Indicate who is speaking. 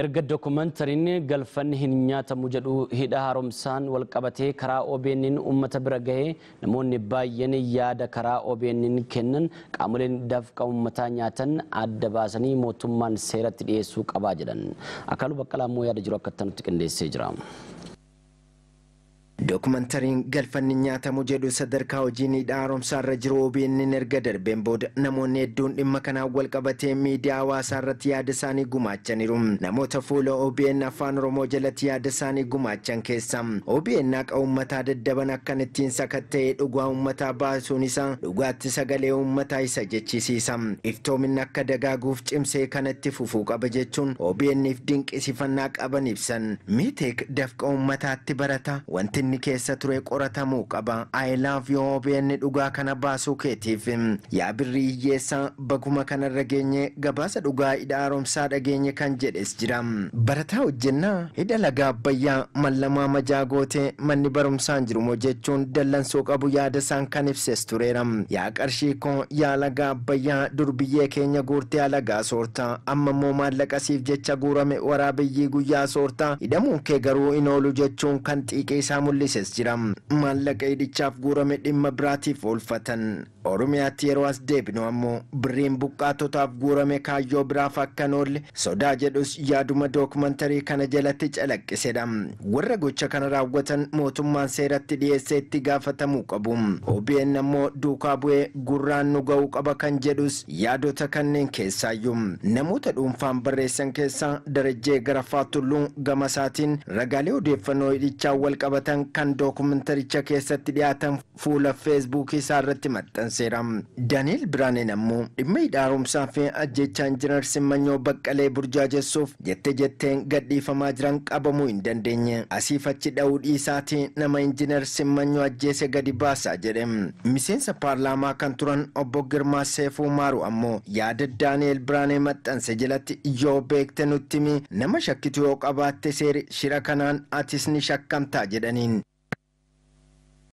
Speaker 1: erga dokumentariin galfanni hin nyaatamu jedhu hidha haromsaan wal qabatee karaa OBN'n ummata bira gahee namoonni baay'een yaada karaa OBN'n kennan qaamoleen dafqa uummataa nyaatan adda baasanii mootummaan seeratti dhiyeessuu qaba jedhan. Akaaluu Baqqalaa immoo yaada jiru akka nutti qindeessee jira.
Speaker 2: Dookumantariin galfanni nyaatamu jedhu sadarkaa hojii ni irra jiru OBN erga darbeen booda namoonni hedduun dhimma kanaan wal qabatee miidiyaa hawaasaa irratti yaada isaanii gumaachaniiru. Namoota fuula OBN afaan Oromoo jalatti yaada isaanii gumaachan keessa OBN haqa uummataa daddaban akkan ittiin sakatta'ee dhugaa uummataa baasuun isaa dhugaatti sagalee uummataa isa jechisiisa. iftoomin akka dagaaguuf cimsee kanatti fufuu qaba jechuun OBNif dinqisifannaa qaban ibsan. Miiteek dafqa ummataatti barata. keessa ture qoratamuu qaba. Ayilaaf yoo OBN dhugaa kana baasuu keetiif mm, yaa birrii hiyyeessaa baguma kanarra geenye gabaasa dhugaa hidha haaromsaa dhageenye kan jedhes jira. Barataa hojjennaa hidha lagaa abbayyaa mallamaa majaagoote manni barumsaan jirumoo jechuun dallansoo qabu yaada isaan kan ibses tureera. Yaa qarshii koo yaa lagaa abbayyaa dur biyyee keenya guurtee alagaa soorta ammammoo maallaqasiif jecha guurame waraabiyyii guyyaa soorta hidhamuun kee garuu hin oolu jechuun kan xiiqee isaa mul'isa. taasises jira maallaqa hidhichaaf guurame dhimma biraatiif oolfatan oromiyaatti yeroo as deebinu ammoo birriin buqqaatotaaf guurame kaayyoo biraaf akkan oolle sodaa jedhus yaaduma dookumantarii kana jalatti calaqqisedha warra gocha kana raawwatan mootummaan seeratti dhiyeessee itti gaafatamuu qabu obn ammoo duukaa bu'ee gurraan nu ga'uu qaba kan jedhus yaadota kanneen keessaayyuu namoota dhuunfaan barreessan keessaa darajjee garafaa gama saatiin ragaalee odeeffannoo hidhichaa walqabatan. kan dookumentaricha keessatti dhiyaatan fuula feesbuukii isaa irratti maxxanseera. daaniel biraanen ammoo dhimma hidharumsaa fi ajjechaa injinar Simanyoo Baqqalee burjaajessuuf jette jetteen gadhiifamaa jiran qabamuu hin dandeenye. Asiifachi dha'uu dhiisaati nama injinar Simanyoo ajjeese gadi baasa jedhe. Miseensa paarlaamaa kan turan obbo Girmaa Seefuu maaru ammoo yaada daaniel Biraanee maxxanse jilatti yoo beekte nutti nama shakkitu yoo qabaatte seeri shira kanaan shakkamtaa jedhaniin.